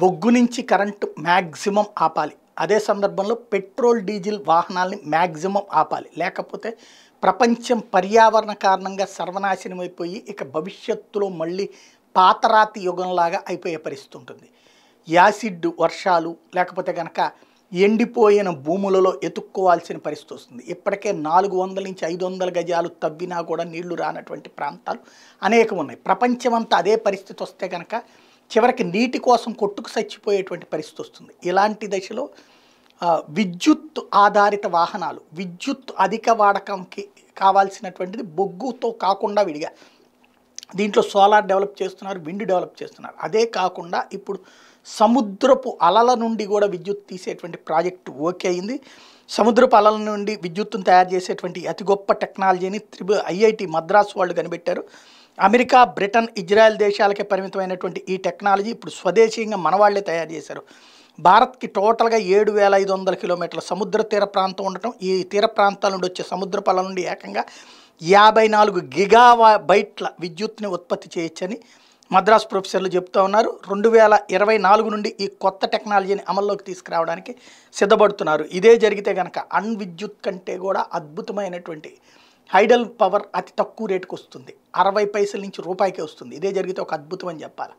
బొగ్గు నుంచి current maximum ఆపాలి అదే సందర్భంలో పెట్రోల్ డీజిల్ వాహనాలని మ్యాక్సిమం ఆపాలి లేకపోతే ప్రపంచం పర్యావరణ కారణంగా సర్వనాశనం అయిపోయి ఇక భవిష్యత్తులో మళ్ళీ పాతరాతి యుగంలాగా అయిపోయే పరిస్థితి ఉంటుంది యాసిడ్ వర్షాలు లేకపోతే కనుక ఎండిపోయిన భూములలో ఎతుక్కోవాల్సిన పరిస్థితి వస్తుంది ఇప్పటికే నాలుగు వందల నుంచి ఐదు వందల గజాలు తవ్వినా కూడా నీళ్లు రానటువంటి ప్రాంతాలు అనేకం ఉన్నాయి ప్రపంచమంతా అదే పరిస్థితి వస్తే కనుక చివరికి నీటి కోసం కొట్టుకు చచ్చిపోయేటువంటి పరిస్థితి వస్తుంది ఇలాంటి దశలో విద్యుత్ ఆధారిత వాహనాలు విద్యుత్ అధిక వాడకంకి కావాల్సినటువంటిది బొగ్గుతో కాకుండా విడిగా దీంట్లో సోలార్ డెవలప్ చేస్తున్నారు విండ్ డెవలప్ చేస్తున్నారు అదే కాకుండా ఇప్పుడు సముద్రపు అలల నుండి కూడా విద్యుత్ తీసేటువంటి ప్రాజెక్టు ఓకే అయింది సముద్రపు అలల నుండి విద్యుత్తును తయారు చేసేటువంటి అతి గొప్ప టెక్నాలజీని త్రిబు ఐఐటి మద్రాసు వాళ్ళు కనిపెట్టారు అమెరికా బ్రిటన్ ఇజ్రాయెల్ దేశాలకే పరిమితమైనటువంటి ఈ టెక్నాలజీ ఇప్పుడు స్వదేశీయంగా మన వాళ్ళే తయారు చేశారు భారత్కి టోటల్గా ఏడు వేల ఐదు వందల కిలోమీటర్ల సముద్ర తీర ప్రాంతం ఉండటం ఈ తీర ప్రాంతాల నుండి వచ్చే సముద్ర పొలం నుండి ఏకంగా యాభై నాలుగు గిగావా బైట్ల విద్యుత్ని ఉత్పత్తి చేయొచ్చని మద్రాస్ ప్రొఫెసర్లు చెప్తూ ఉన్నారు రెండు వేల ఇరవై నాలుగు నుండి ఈ కొత్త టెక్నాలజీని అమల్లోకి తీసుకురావడానికి సిద్ధపడుతున్నారు ఇదే జరిగితే కనుక అన్విద్యుత్ విద్యుత్ కంటే కూడా అద్భుతమైనటువంటి హైడల్ పవర్ అతి తక్కువ రేటుకు వస్తుంది అరవై పైసల నుంచి రూపాయికే వస్తుంది ఇదే జరిగితే ఒక అద్భుతం అని చెప్పాలి